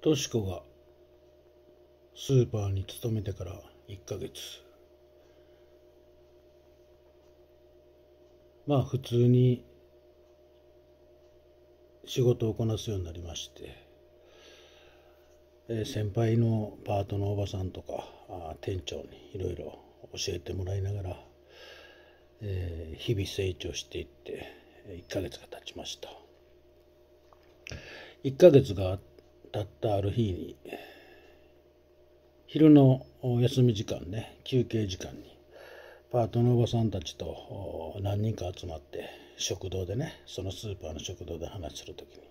としこがスーパーに勤めてから1ヶ月まあ普通に仕事をこなすようになりまして、え先輩のパートのおばさんとかあ店長にいろいろ教えてもらいながら、え日々成長していって1ヶ月が経ちました1ヶ月があってたったある日に昼の休み時間ね休憩時間にパートのおばさんたちと何人か集まって食堂でねそのスーパーの食堂で話する時に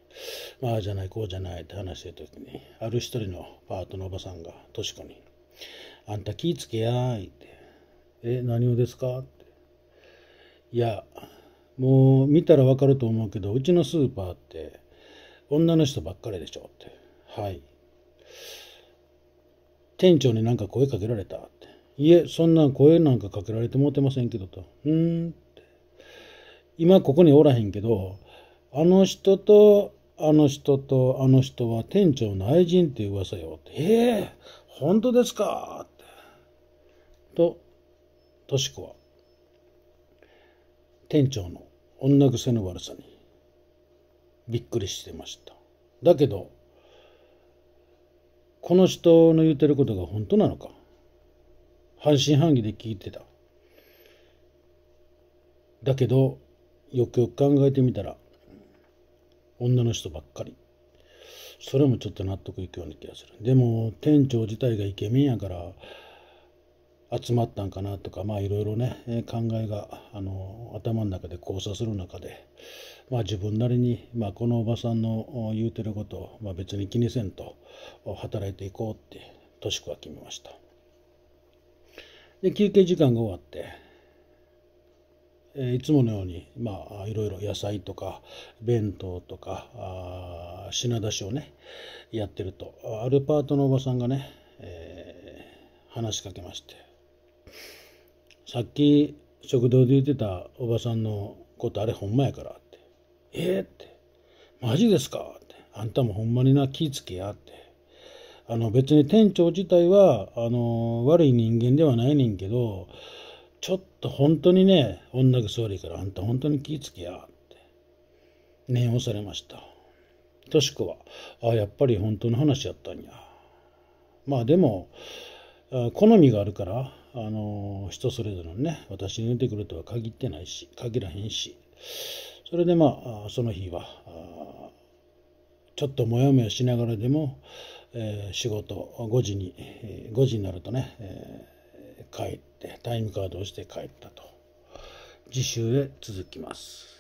まあじゃないこうじゃないって話してる時にある一人のパートのおばさんがとしこに「あんた気ぃつけやーい」って「え何をですか?」って「いやもう見たらわかると思うけどうちのスーパーって女の人ばっかりでしょ」って。はい。店長になんか声かけられたって。いえ、そんな声なんかかけられてもうてませんけどと。うーんって。今ここにおらへんけど、あの人と、あの人と、あの人は店長の愛人っていう噂よ。ってええー、本当ですかって。と、としこは、店長の女癖の悪さにびっくりしてました。だけど、この人の言ってることが本当なのか半信半疑で聞いてただけどよくよく考えてみたら女の人ばっかりそれもちょっと納得いくような気がするでも店長自体がイケメンやから集まったんかなとか、まあいろいろね、考えが、あの、頭の中で交差する中で、まあ自分なりに、まあこのおばさんの言うてることを、まあ別に気にせんと、働いていこうって、としくは決めました。で、休憩時間が終わって、えいつものように、まあ、いろいろ野菜とか弁当とかあ品出しをねやってるとアルパートのおばさんがね、えー、話しかけましてさっき食堂で言ってたおばさんのことあれほんまやからって「えっ?」って「マジですか?」って「あんたもほんまにな気つけや」ってあの別に店長自体はあの悪い人間ではないねんけどちょっと本当にね女が座りからあんた本当に気つけやって念をされましたとしくはあやっぱり本当の話やったんやまあでも好みがあるからあの人それぞれのね私に出てくるとは限ってないし限らへんしそれでまあその日はちょっともやもやしながらでも、えー、仕事5時に、5時になるとね、えー、帰ってタイムカードをして帰ったと自習へ続きます。